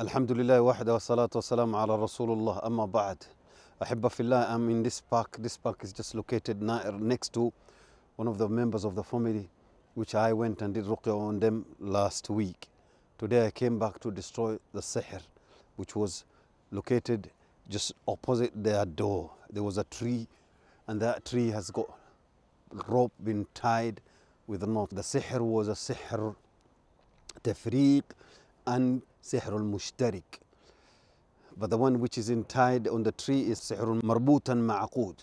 الحمد لله وحده والصلاة والسلام على رسول الله أما بعد أحبة في الله I'm in this park this park is just located next to one of the members of the family which I went and did ruqya on them last week today I came back to destroy the sihr which was located just opposite their door there was a tree and that tree has got rope been tied with a knot the sihr was a sihr tafriq and Sihrul Mushtarik. But the one which is tied on the tree is Sihrul Marbutan Ma'aqud,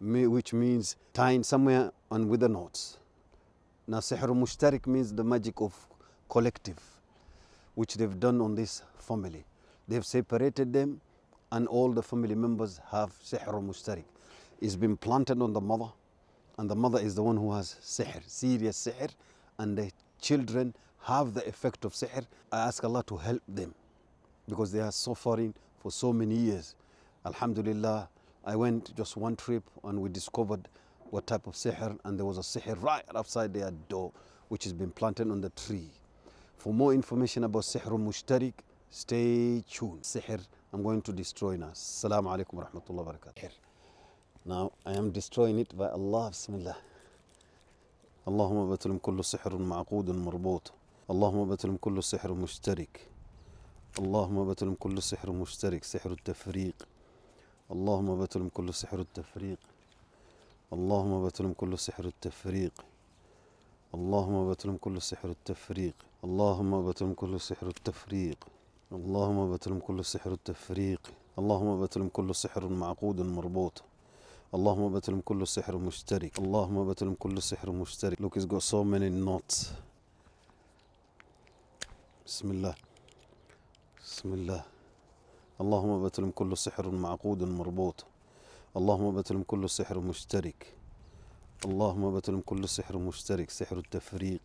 which means tying somewhere and with the knots. Now Sihrul Mushtarik means the magic of collective, which they've done on this family. They've separated them and all the family members have Sihrul Mushtarik. It's been planted on the mother and the mother is the one who has sihr, serious sihr, and the children have the effect of sihr, I ask Allah to help them because they are suffering for so many years. Alhamdulillah, I went just one trip and we discovered what type of sihr and there was a sihr right outside their door which has been planted on the tree. For more information about sihr mushtarik, stay tuned. Sihr, I'm going to destroy now. Assalamu alaikum wa rahmatullahi wa barakatuh. Now I am destroying it by Allah, Bismillah. اللهم بتلم كل سحر معقود مربوط اللهم بتلم كل سحر مشترك اللهم بتلم كل سحر مشترك سحر التفريق اللهم بتلم كل سحر التفريق اللهم بتلم كل سحر التفريق اللهم بتلم كل سحر التفريق اللهم بتلم كل سحر التفريق اللهم بتلم كل سحر التفريق اللهم بتلم كل سحر معقود مربوط اللهم بتلم كل سحر مشترك اللهم بتلم كل سحر مشترك Look جو سو so many knots بسم الله بسم الله اللهم بتلم كل سحر معقود مربوط اللهم بتلم كل سحر مشترك اللهم بتلم كل سحر مشترك سحر التفريق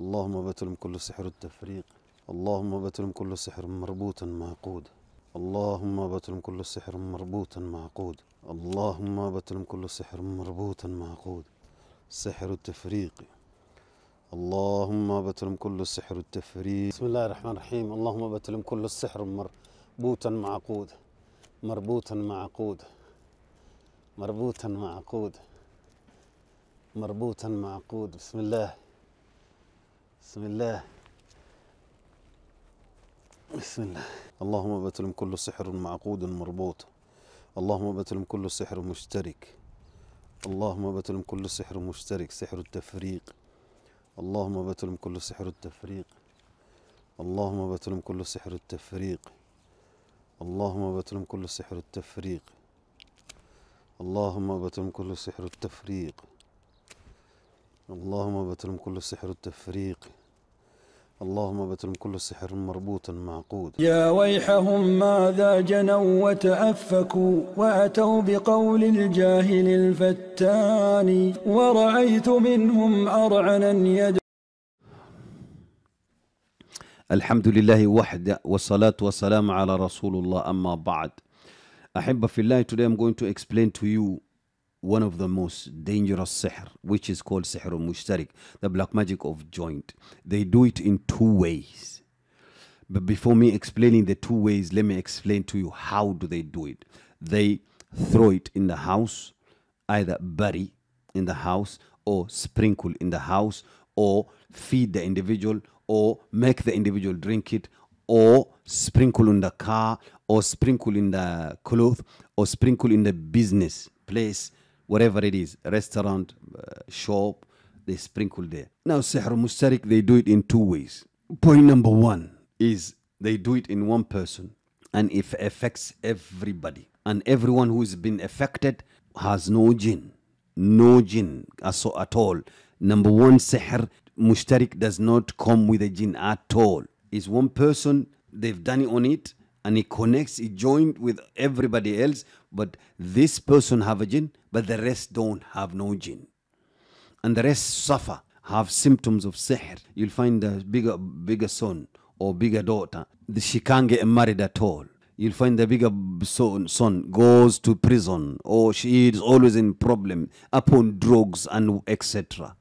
اللهم بتلم كل سحر التفريق اللهم بتلم كل سحر مربوط معقود اللهم بتلم كل سحر مربوط معقود اللهم بتلم كل سحر مربوط معقود سحر التفريق اللهم بتلم كل السحر التفريد بسم الله الرحمن الرحيم اللهم بتلم كل السحر مربوطا معقود مربوطا معقود مربوطا معقود مربوطا معقود بسم الله بسم الله بسم الله اللهم بتلم كل سحر معقود مربوط اللهم بتلم كل سحر مشترك اللهم بتلم كل سحر مشترك سحر التفريق اللهم بتلم كل سحر التفريق اللهم بتلم كل سحر التفريق اللهم بتلم كل سحر التفريق اللهم بتلم كل سحر التفريق اللهم بتلم كل سحر التفريق اللهم بتلم كل سحر مربوط معقود يا ويحهم ماذا جنوا وتأفكوا وأتوا بقول الجاهل الفتان ورعيت منهم أرعنا يد الحمد لله وحده والصلاة والسلام على رسول الله أما بعد أحب في الله today I'm going to explain to you one of the most dangerous sihr, which is called sihr mushtarik, the black magic of joint. They do it in two ways. But before me explaining the two ways, let me explain to you how do they do it. They throw it in the house, either bury in the house or sprinkle in the house or feed the individual or make the individual drink it or sprinkle in the car or sprinkle in the cloth or sprinkle in the business place whatever it is, restaurant, uh, shop, they sprinkle there. Now, Sihr Mustarik, they do it in two ways. Point number one is they do it in one person and it affects everybody. And everyone who's been affected has no jinn, no jinn at all. Number one, Sihr Mustarik does not come with a jinn at all. It's one person, they've done it on it, and it connects, it joined with everybody else. But this person have a jinn, but the rest don't have no jinn. And the rest suffer, have symptoms of sihr. You'll find the bigger, bigger son or bigger daughter, she can't get married at all. You'll find the bigger son, son goes to prison or she is always in problem upon drugs and etc.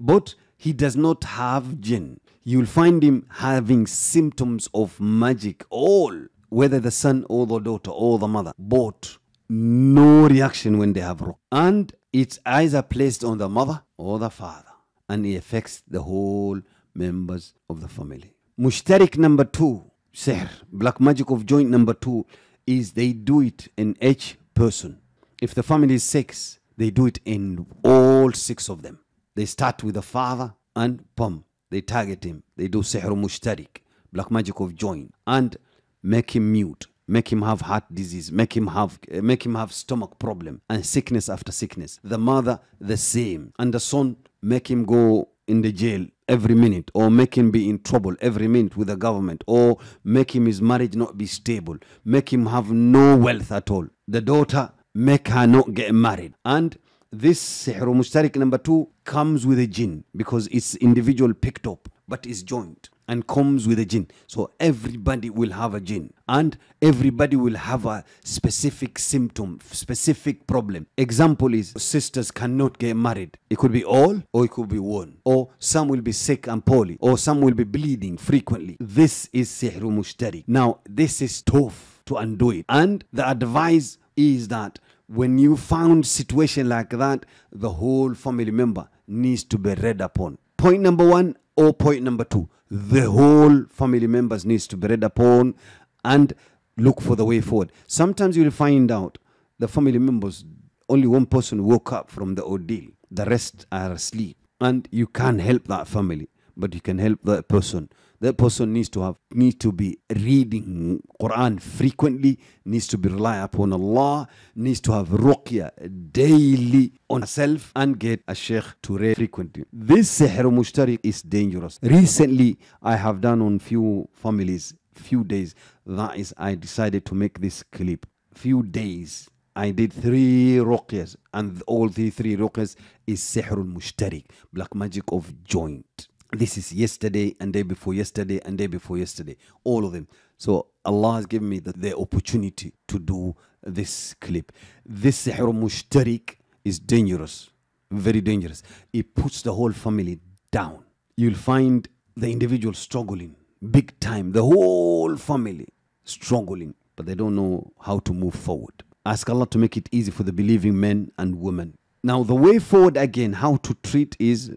But he does not have jinn. You'll find him having symptoms of magic all, whether the son or the daughter or the mother, both no reaction when they have ruq. And its eyes are placed on the mother or the father. And it affects the whole members of the family. Mushtarik number two, sihr, black magic of joint number two, is they do it in each person. If the family is six, they do it in all six of them. They start with the father and pum. They target him. They do sihr mushtarik, black magic of joint, and make him mute make him have heart disease, make him have eh, make him have stomach problem and sickness after sickness. The mother the same, and the son make him go in the jail every minute or make him be in trouble every minute with the government or make him his marriage not be stable make him have no wealth at all the daughter make her not get married and this sihr mushtarik number two comes with a jinn because it's individual picked up but is joined and comes with a jinn. So everybody will have a jinn and everybody will have a specific symptom, specific problem. Example is sisters cannot get married. It could be all or it could be one. Or some will be sick and poorly or some will be bleeding frequently. This is sihru mushtari. Now this is tough to undo it. And the advice is that when you found situation like that, the whole family member needs to be read upon point number one or point number two. The whole family members needs to be read upon and look for the way forward. Sometimes you'll find out the family members, only one person woke up from the ordeal. The rest are asleep. And you can't help that family but you can help that person that person needs to have need to be reading quran frequently needs to be rely upon allah needs to have ruqya daily on herself and get a sheikh to read frequently this sihr mushtari is dangerous recently i have done on few families few days that is i decided to make this clip few days I did three ruqyas and all the three ruqyas is sihr mushtari, mushtarik black magic of joint this is yesterday and day before yesterday and day before yesterday all of them so allah has given me the, the opportunity to do this clip this sihr mushtarik is dangerous very dangerous it puts the whole family down you'll find the individual struggling big time the whole family struggling but they don't know how to move forward ask allah to make it easy for the believing men and women now the way forward again how to treat is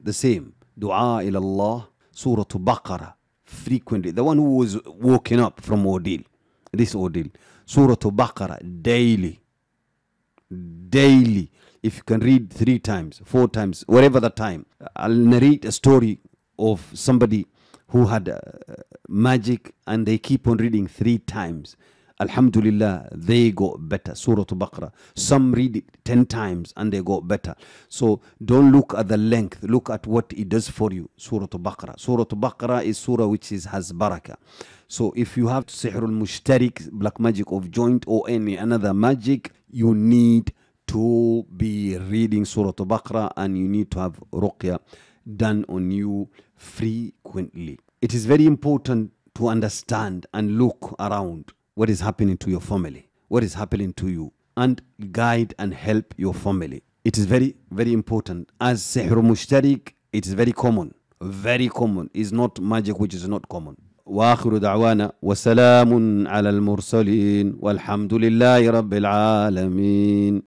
the same Dua ila Allah, Surah Baqarah, frequently. The one who was woken up from ordeal, this ordeal. Surah Baqarah, daily. Daily. If you can read three times, four times, whatever the time. I'll narrate a story of somebody who had uh, magic and they keep on reading three times Alhamdulillah, they got better. Surah Baqarah. Some read it 10 times and they got better. So don't look at the length, look at what it does for you. Surah Baqarah. Surah Baqarah is surah which is, has barakah. So if you have Sihrul Mushtarik, black magic of joint or any another magic, you need to be reading Surah Baqarah and you need to have ruqya done on you frequently. It is very important to understand and look around what is happening to your family, what is happening to you, and guide and help your family. It is very, very important. As Sihr Mushtarik, it is very common. Very common. It's not magic which is not common. واخر دعوانا وسلام على المرسلين والحمد لله رب العالمين